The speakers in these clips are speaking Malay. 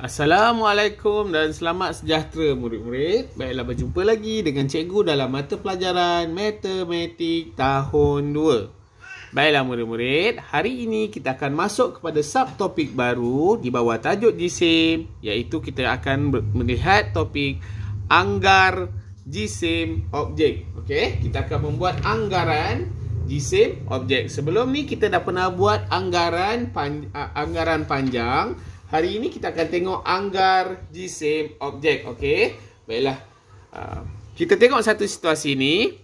Assalamualaikum dan selamat sejahtera murid-murid. Baiklah berjumpa lagi dengan cikgu dalam mata pelajaran matematik tahun 2. Baiklah murid-murid, hari ini kita akan masuk kepada subtopik baru di bawah tajuk jisim iaitu kita akan melihat topik anggar jisim objek. Okey, kita akan membuat anggaran jisim objek. Sebelum ni kita dah pernah buat anggaran pan, anggaran panjang. Hari ini kita akan tengok anggar same objek. Okey. Baiklah. Uh, kita tengok satu situasi ni.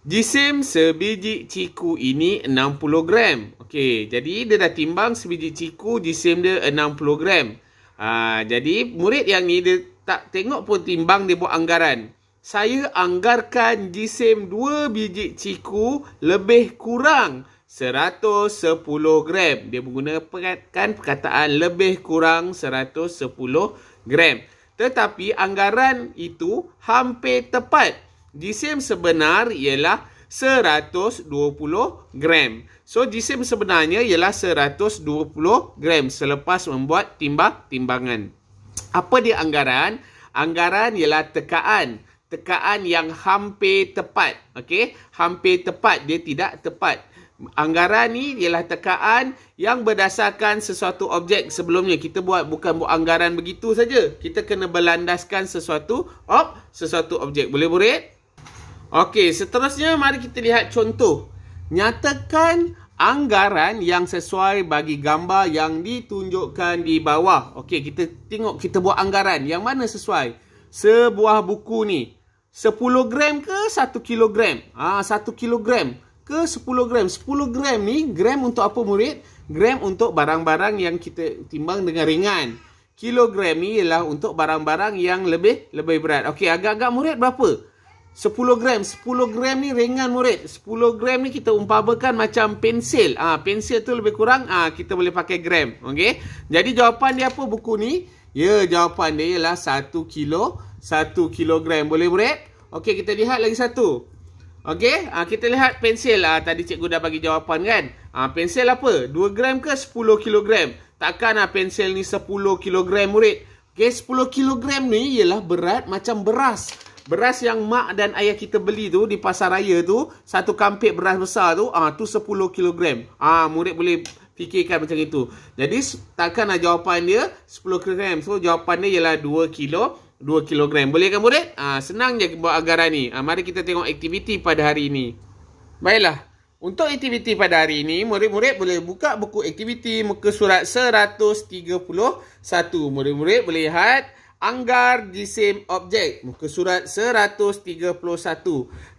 Jisim sebiji ciku ini 60 gram. Okey. Jadi dia dah timbang sebiji ciku same dia 60 gram. Uh, jadi murid yang ni dia tak tengok pun timbang dia buat anggaran. Saya anggarkan jisim dua biji ciku lebih kurang 110 gram. Dia menggunakan perkataan lebih kurang 110 gram. Tetapi anggaran itu hampir tepat. Jisim sebenar ialah 120 gram. So jisim sebenarnya ialah 120 gram selepas membuat timbang timbangan. Apa dia anggaran? Anggaran ialah tekaan. Tekaan yang hampir tepat. Okey, hampir tepat dia tidak tepat. Anggaran ni ialah tekaan yang berdasarkan sesuatu objek sebelumnya. Kita buat bukan buat anggaran begitu saja. Kita kena berlandaskan sesuatu ob, sesuatu objek. Boleh murid? Okey, seterusnya mari kita lihat contoh. Nyatakan anggaran yang sesuai bagi gambar yang ditunjukkan di bawah. Okey, kita tengok kita buat anggaran yang mana sesuai. Sebuah buku ni 10 gram ke 1 kilogram? Ah, ha, 1 kilogram ke 10 gram. 10 gram ni gram untuk apa murid? Gram untuk barang-barang yang kita timbang dengan ringan. Kilogram ni ialah untuk barang-barang yang lebih lebih berat. Okey, agak-agak murid berapa? 10 gram. 10 gram ni ringan murid. 10 gram ni kita umpamakan macam pensil. Ah, ha, pensil tu lebih kurang ah ha, kita boleh pakai gram. okay Jadi jawapan dia apa buku ni? Ya, jawapan dia ialah 1 kilo 1 kilogram. Boleh murid? Okey, kita lihat lagi satu. Okey, ah, kita lihat pensel ah tadi cikgu dah bagi jawapan kan. Ah pensel apa? 2 gram ke 10 kilogram? Takkan Takkanlah pensel ni 10 kilogram murid. Okey, 10 kilogram ni ialah berat macam beras. Beras yang mak dan ayah kita beli tu di pasar raya tu, satu kampit beras besar tu ah tu 10 kilogram. Ah murid boleh fikirkan macam itu. Jadi takkanlah jawapan dia 10 kilogram. So jawapan dia ialah 2 kilogram. 2 kg. Boleh kan murid? Ha, senang je buat agaran ni. Ha, mari kita tengok aktiviti pada hari ini. Baiklah. Untuk aktiviti pada hari ini, murid-murid boleh buka buku aktiviti muka surat 131. Murid-murid boleh lihat anggar di same object muka surat 131.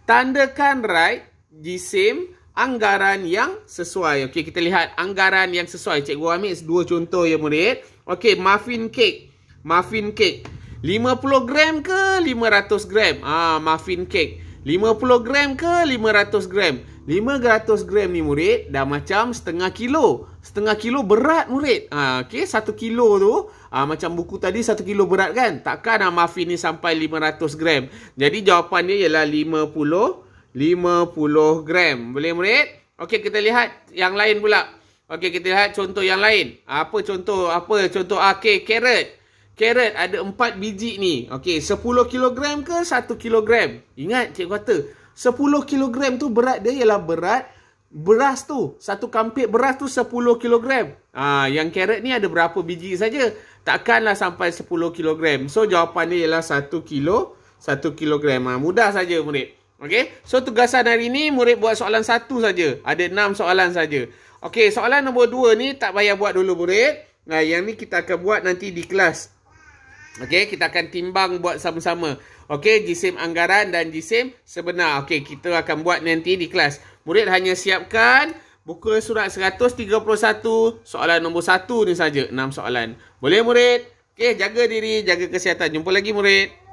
Tandakan right di same anggaran yang sesuai. Okey, kita lihat anggaran yang sesuai. Cikgu ambil dua contoh ya murid. Okey, muffin cake. Muffin cake. 50 gram ke 500 gram? Ah, muffin cake. 50 gram ke 500 gram? 500 gram ni murid dah macam setengah kilo. Setengah kilo berat murid. Ah, okey, satu kilo tu ah, macam buku tadi satu kilo berat kan? Takkan ah, muffin ni sampai 500 gram. Jadi jawapannya ialah 50 50 gram. Boleh murid? Okey, kita lihat yang lain pula. Okey, kita lihat contoh yang lain. Apa contoh? Apa contoh? Ah, okay, carrot. Carrot ada 4 biji ni. Okey, 10 kilogram ke 1 kilogram? Ingat cikgu kata, 10 kilogram tu berat dia ialah berat beras tu. Satu kampit beras tu 10 kilogram. Ah, yang carrot ni ada berapa biji saja? Takkanlah sampai 10 kilogram. So jawapan dia ialah 1 kilo 1 kilogram. Ha, mudah saja murid. Okey. So tugasan hari ni murid buat soalan satu saja. Ada 6 soalan saja. Okey, soalan nombor 2 ni tak payah buat dulu murid. Nah, yang ni kita akan buat nanti di kelas. Okey, kita akan timbang buat sama-sama. Okey, jisim anggaran dan jisim sebenar. Okey, kita akan buat nanti di kelas. Murid hanya siapkan buku surat 131, soalan nombor 1 ni saja, 6 soalan. Boleh murid? Okey, jaga diri, jaga kesihatan. Jumpa lagi murid.